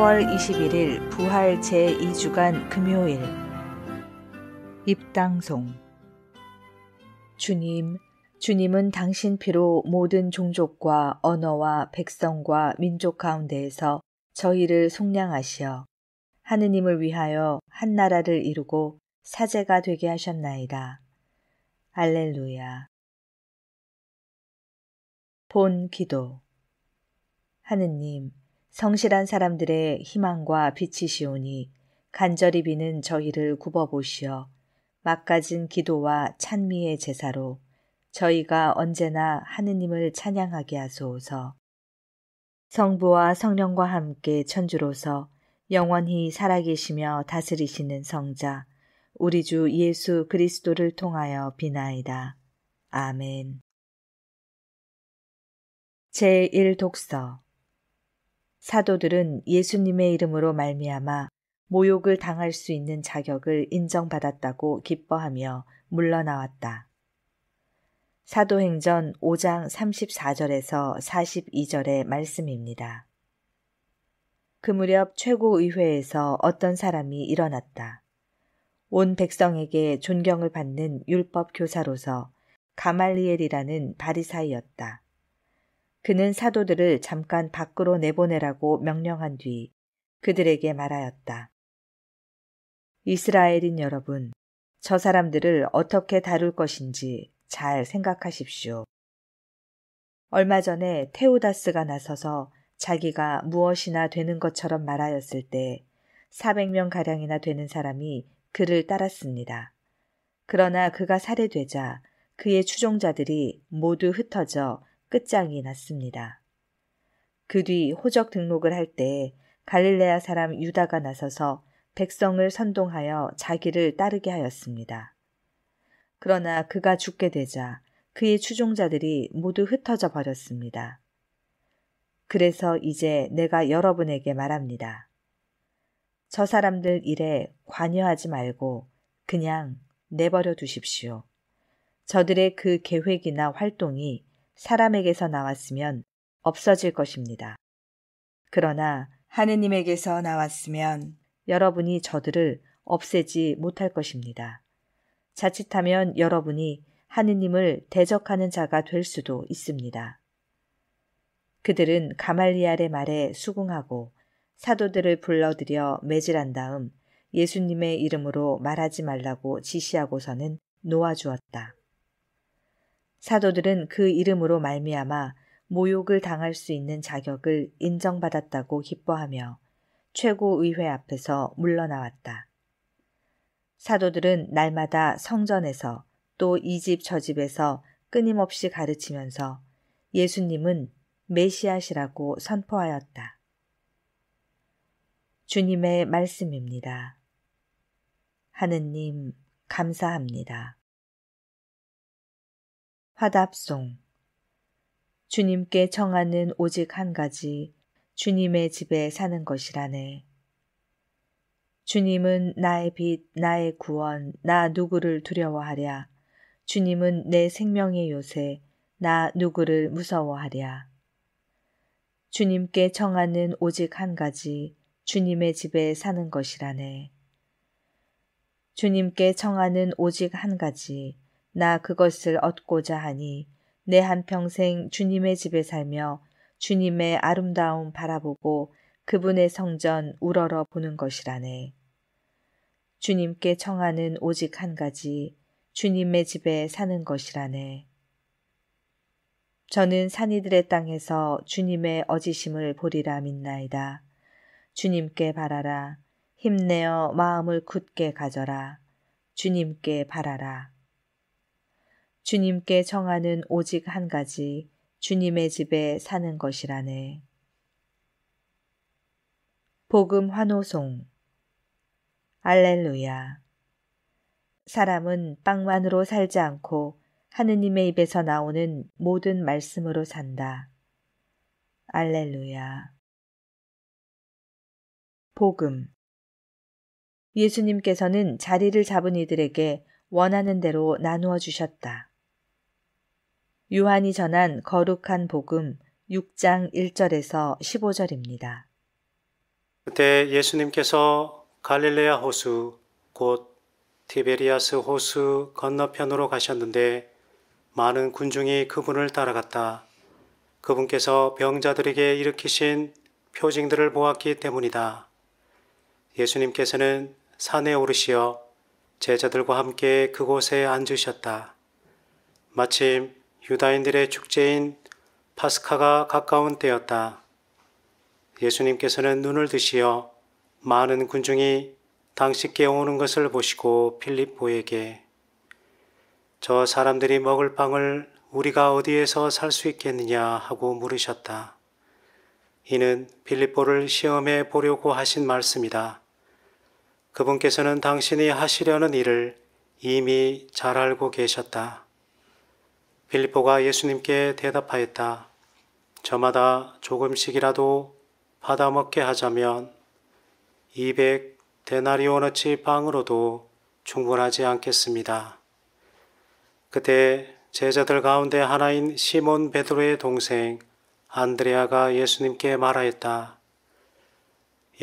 4월 21일 부활 제2주간 금요일 입당송 주님, 주님은 당신 피로 모든 종족과 언어와 백성과 민족 가운데에서 저희를 속량하시어 하느님을 위하여 한 나라를 이루고 사제가 되게 하셨나이다. 알렐루야. 본 기도 하느님 성실한 사람들의 희망과 빛이시오니 간절히 비는 저희를 굽어보시어 막가진 기도와 찬미의 제사로 저희가 언제나 하느님을 찬양하게 하소서. 성부와 성령과 함께 천주로서 영원히 살아계시며 다스리시는 성자 우리 주 예수 그리스도를 통하여 비나이다. 아멘. 제1독서 사도들은 예수님의 이름으로 말미암아 모욕을 당할 수 있는 자격을 인정받았다고 기뻐하며 물러나왔다. 사도행전 5장 34절에서 42절의 말씀입니다. 그 무렵 최고의회에서 어떤 사람이 일어났다. 온 백성에게 존경을 받는 율법 교사로서 가말리엘이라는 바리사이였다. 그는 사도들을 잠깐 밖으로 내보내라고 명령한 뒤 그들에게 말하였다. 이스라엘인 여러분, 저 사람들을 어떻게 다룰 것인지 잘 생각하십시오. 얼마 전에 테우다스가 나서서 자기가 무엇이나 되는 것처럼 말하였을 때 400명가량이나 되는 사람이 그를 따랐습니다. 그러나 그가 살해되자 그의 추종자들이 모두 흩어져 끝장이 났습니다. 그 뒤 호적 등록을 할 때 갈릴레아 사람 유다가 나서서 백성을 선동하여 자기를 따르게 하였습니다. 그러나 그가 죽게 되자 그의 추종자들이 모두 흩어져 버렸습니다. 그래서 이제 내가 여러분에게 말합니다. 저 사람들 일에 관여하지 말고 그냥 내버려 두십시오. 저들의 그 계획이나 활동이 사람에게서 나왔으면 없어질 것입니다. 그러나 하느님에게서 나왔으면 여러분이 저들을 없애지 못할 것입니다. 자칫하면 여러분이 하느님을 대적하는 자가 될 수도 있습니다. 그들은 가말리알의 말에 수긍하고 사도들을 불러들여 매질한 다음 예수님의 이름으로 말하지 말라고 지시하고서는 놓아주었다. 사도들은 그 이름으로 말미암아 모욕을 당할 수 있는 자격을 인정받았다고 기뻐하며 최고의회 앞에서 물러나왔다. 사도들은 날마다 성전에서 또 이 집 저 집에서 끊임없이 가르치면서 예수님은 메시아시라고 선포하였다. 주님의 말씀입니다. 하느님, 감사합니다. 화답송 주님께 청하는 오직 한 가지 주님의 집에 사는 것이라네. 주님은 나의 빛, 나의 구원, 나 누구를 두려워하랴. 주님은 내 생명의 요새, 나 누구를 무서워하랴. 주님께 청하는 오직 한 가지 주님의 집에 사는 것이라네. 주님께 청하는 오직 한 가지 나 그것을 얻고자 하니 내 한평생 주님의 집에 살며 주님의 아름다움 바라보고 그분의 성전 우러러 보는 것이라네. 주님께 청하는 오직 한 가지 주님의 집에 사는 것이라네. 저는 산이들의 땅에서 주님의 어지심을 보리라 믿나이다. 주님께 바라라. 힘내어 마음을 굳게 가져라. 주님께 바라라. 주님께 정하는 오직 한 가지 주님의 집에 사는 것이라네. 복음 환호송 알렐루야 사람은 빵만으로 살지 않고 하느님의 입에서 나오는 모든 말씀으로 산다. 알렐루야 복음 예수님께서는 자리를 잡은 이들에게 원하는 대로 나누어 주셨다. 요한이 전한 거룩한 복음 6장 1절에서 15절입니다. 그때 예수님께서 갈릴레아 호수 곧 티베리아스 호수 건너편으로 가셨는데 많은 군중이 그분을 따라갔다. 그분께서 병자들에게 일으키신 표징들을 보았기 때문이다. 예수님께서는 산에 오르시어 제자들과 함께 그곳에 앉으셨다. 마침 유다인들의 축제인 파스카가 가까운 때였다. 예수님께서는 눈을 드시어 많은 군중이 당신께 오는 것을 보시고 필립보에게 저 사람들이 먹을 빵을 우리가 어디에서 살 수 있겠느냐 하고 물으셨다. 이는 필립보를 시험해 보려고 하신 말씀이다. 그분께서는 당신이 하시려는 일을 이미 잘 알고 계셨다. 빌리포가 예수님께 대답하였다. 저마다 조금씩이라도 받아먹게 하자면 200데나리오너치 빵으로도 충분하지 않겠습니다. 그때 제자들 가운데 하나인 시몬 베드로의 동생 안드레아가 예수님께 말하였다.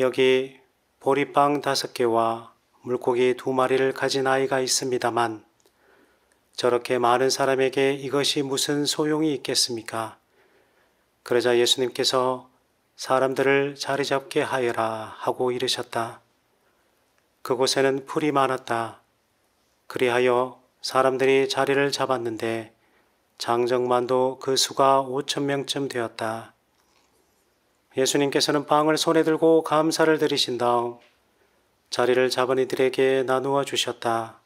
여기 보리빵 다섯 개와 물고기 두 마리를 가진 아이가 있습니다만 저렇게 많은 사람에게 이것이 무슨 소용이 있겠습니까? 그러자 예수님께서 사람들을 자리 잡게 하여라 하고 이르셨다. 그곳에는 풀이 많았다. 그리하여 사람들이 자리를 잡았는데 장정만도 그 수가 5천 명쯤 되었다. 예수님께서는 빵을 손에 들고 감사를 드리신 다음 자리를 잡은 이들에게 나누어 주셨다.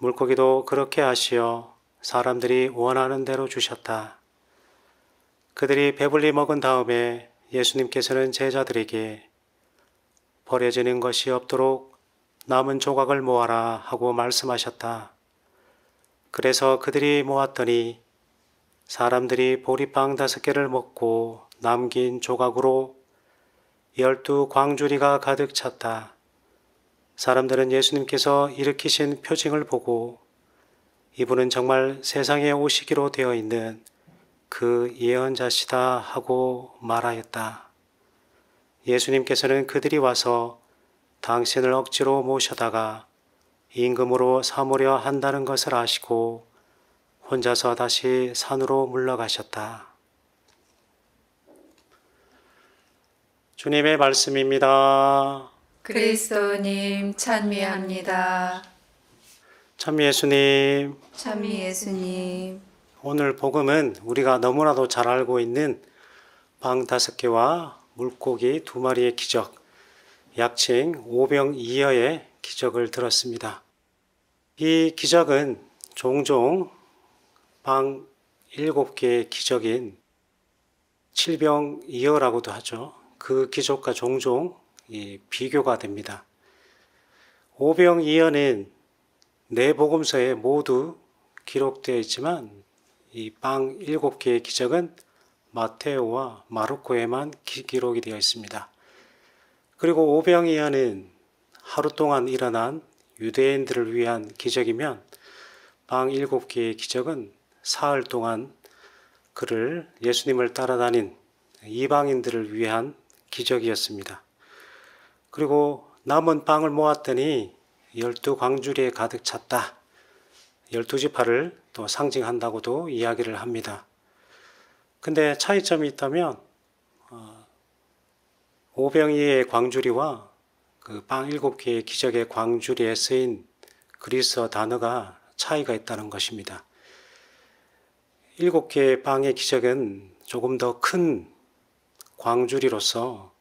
물고기도 그렇게 하시어 사람들이 원하는 대로 주셨다. 그들이 배불리 먹은 다음에 예수님께서는 제자들에게 버려지는 것이 없도록 남은 조각을 모아라 하고 말씀하셨다. 그래서 그들이 모았더니 사람들이 보리빵 다섯 개를 먹고 남긴 조각으로 열두 광주리가 가득 찼다. 사람들은 예수님께서 일으키신 표징을 보고 이분은 정말 세상에 오시기로 되어 있는 그 예언자시다 하고 말하였다. 예수님께서는 그들이 와서 당신을 억지로 모셔다가 임금으로 삼으려 한다는 것을 아시고 혼자서 다시 산으로 물러가셨다. 주님의 말씀입니다. 그리스도님 찬미합니다. 찬미 예수님. 찬미 예수님. 오늘 복음은 우리가 너무나도 잘 알고 있는 방 다섯 개와 물고기 두 마리의 기적, 약칭 오병이어의 기적을 들었습니다. 이 기적은 종종 방 일곱 개의 기적인 칠병이어라고도 하죠. 그 기적과 종종 비교가 됩니다. 오병이어는 네 복음서에 모두 기록되어 있지만 이빵 일곱 개의 기적은 마테오와 마르코에만 기록이 되어 있습니다. 그리고 오병이어는 하루 동안 일어난 유대인들을 위한 기적이면 빵 일곱 개의 기적은 사흘 동안 그를 예수님을 따라다닌 이방인들을 위한 기적이었습니다. 그리고 남은 빵을 모았더니 열두 광주리에 가득 찼다. 열두 지파를 또 상징한다고도 이야기를 합니다. 근데 차이점이 있다면 어, 오병이의 광주리와 그 빵 일곱 개의 기적의 광주리에 쓰인 그리스어 단어가 차이가 있다는 것입니다. 일곱 개의 빵의 기적은 조금 더 큰 광주리로서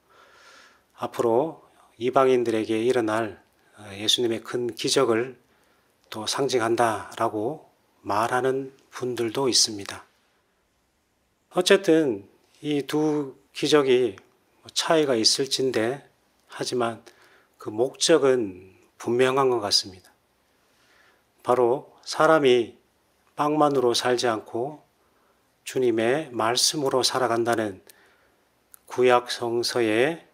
앞으로 이방인들에게 일어날 어, 예수님의 큰 기적을 또 상징한다라고 말하는 분들도 있습니다. 어쨌든 이 두 기적이 뭐 차이가 있을진데 하지만 그 목적은 분명한 것 같습니다. 바로 사람이 빵만으로 살지 않고 주님의 말씀으로 살아간다는 구약 성서의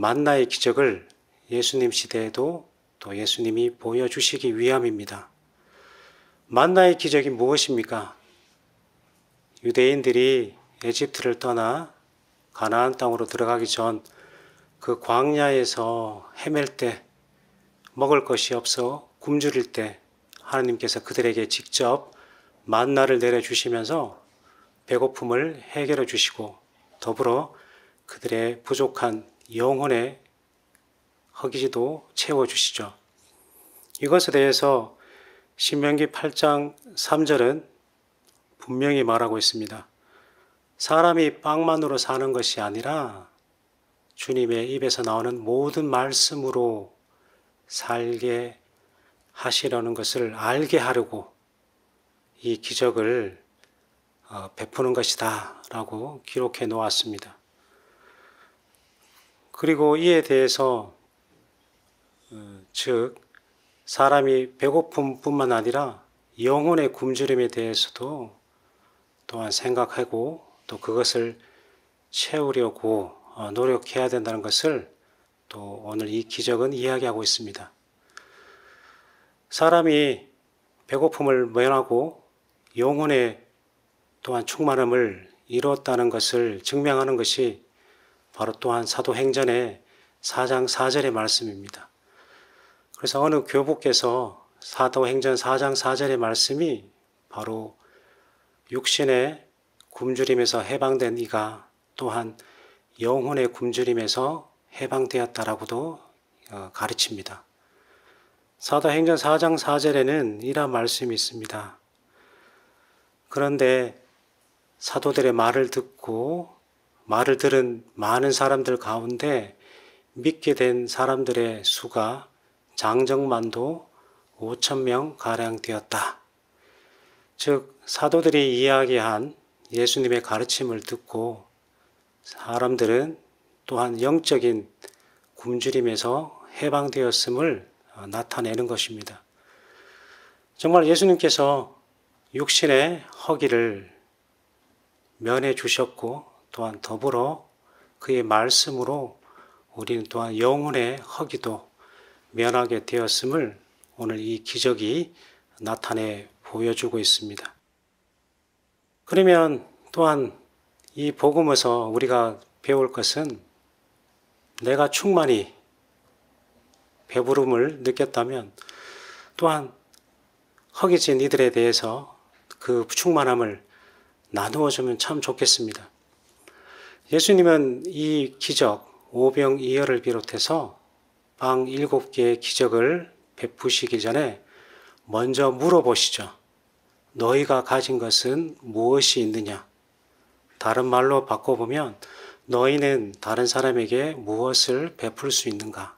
만나의 기적을 예수님 시대에도 또 예수님이 보여주시기 위함입니다. 만나의 기적이 무엇입니까? 유대인들이 에집트를 떠나 가나안 땅으로 들어가기 전 그 광야에서 헤맬 때 먹을 것이 없어 굶주릴 때 하나님께서 그들에게 직접 만나를 내려주시면서 배고픔을 해결해 주시고 더불어 그들의 부족한 영혼의 허기지도 채워주시죠. 이것에 대해서 신명기 8장 3절은 분명히 말하고 있습니다. 사람이 빵만으로 사는 것이 아니라 주님의 입에서 나오는 모든 말씀으로 살게 하시려는 것을 알게 하려고 이 기적을 어, 베푸는 것이다 라고 기록해 놓았습니다. 그리고 이에 대해서 어, 즉 사람이 배고픔뿐만 아니라 영혼의 굶주림에 대해서도 또한 생각하고 또 그것을 채우려고 어, 노력해야 된다는 것을 또 오늘 이 기적은 이야기하고 있습니다. 사람이 배고픔을 면하고 영혼의 또한 충만함을 이뤘다는 것을 증명하는 것이 바로 또한 사도행전의 4장 4절의 말씀입니다. 그래서 어느 교부께서 사도행전 4장 4절의 말씀이 바로 육신의 굶주림에서 해방된 이가 또한 영혼의 굶주림에서 해방되었다라고도 어, 가르칩니다. 사도행전 4장 4절에는 이런 말씀이 있습니다. 그런데 사도들의 말을 듣고 말을 들은 많은 사람들 가운데 믿게 된 사람들의 수가 장정만도 5천 명 가량 되었다. 즉 사도들이 이야기한 예수님의 가르침을 듣고 사람들은 또한 영적인 굶주림에서 해방되었음을 나타내는 것입니다. 정말 예수님께서 육신의 허기를 면해 주셨고 또한 더불어 그의 말씀으로 우리는 또한 영혼의 허기도 면하게 되었음을 오늘 이 기적이 나타내 보여주고 있습니다. 그러면 또한 이 복음에서 우리가 배울 것은 내가 충만히 배부름을 느꼈다면 또한 허기진 이들에 대해서 그 충만함을 나누어 주면 참 좋겠습니다. 예수님은 이 기적, 오병이열을 비롯해서 방 일곱 개의 기적을 베푸시기 전에 먼저 물어보시죠. 너희가 가진 것은 무엇이 있느냐? 다른 말로 바꿔보면 너희는 다른 사람에게 무엇을 베풀 수 있는가?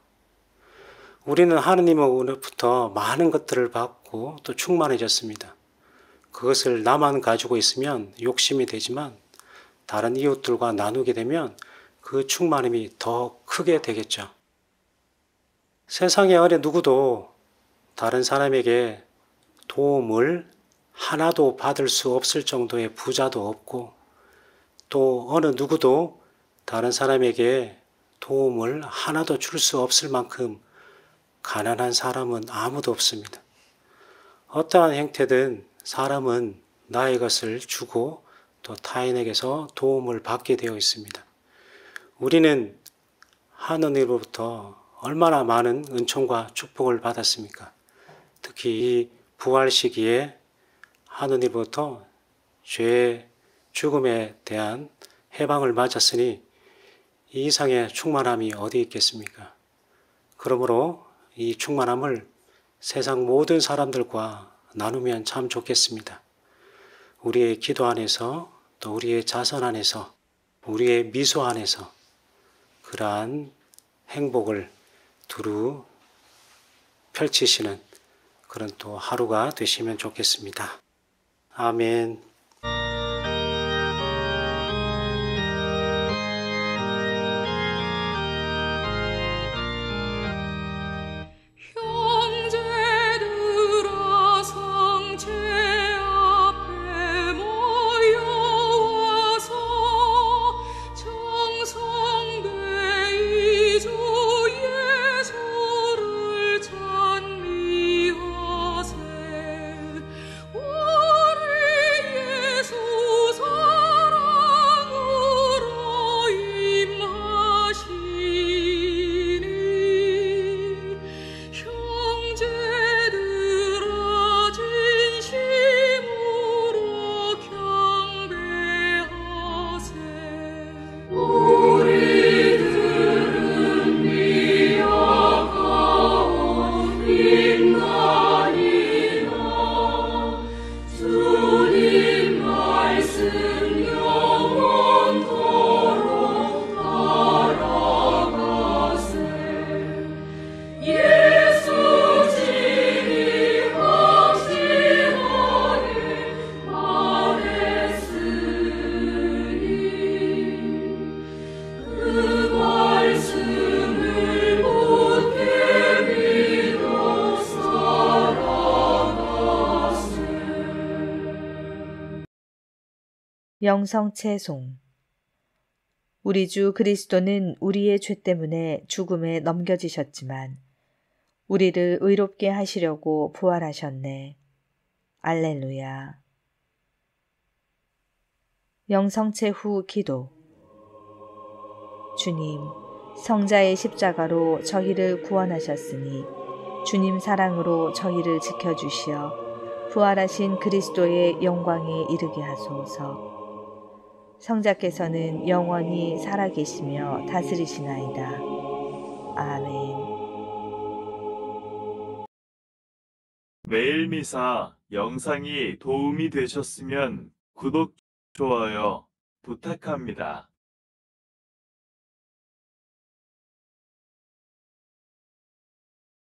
우리는 하느님으로부터 많은 것들을 받고 또 충만해졌습니다. 그것을 나만 가지고 있으면 욕심이 되지만 다른 이웃들과 나누게 되면 그 충만함이 더 크게 되겠죠. 세상에 아래 누구도 다른 사람에게 도움을 하나도 받을 수 없을 정도의 부자도 없고 또 어느 누구도 다른 사람에게 도움을 하나도 줄 수 없을 만큼 가난한 사람은 아무도 없습니다. 어떠한 행태든 사람은 나의 것을 주고 또 타인에게서 도움을 받게 되어 있습니다. 우리는 하느님으로부터 얼마나 많은 은총과 축복을 받았습니까? 특히 이 부활 시기에 하느님으로부터 죄의 죽음에 대한 해방을 맞았으니 이 이상의 충만함이 어디 있겠습니까? 그러므로 이 충만함을 세상 모든 사람들과 나누면 참 좋겠습니다. 우리의 기도 안에서 또 우리의 자선 안에서 우리의 미소 안에서 그러한 행복을 두루 펼치시는 그런 또 하루가 되시면 좋겠습니다. 아멘. 영성채송 우리 주 그리스도는 우리의 죄 때문에 죽음에 넘겨지셨지만 우리를 의롭게 하시려고 부활하셨네. 알렐루야. 영성체 후 기도 주님, 성자의 십자가로 저희를 구원하셨으니 주님 사랑으로 저희를 지켜주시어 부활하신 그리스도의 영광에 이르게 하소서. 성자께서는 영원히 살아계시며 다스리시나이다. 아멘. 매일 미사 영상이 도움이 되셨으면 구독, 좋아요 부탁합니다.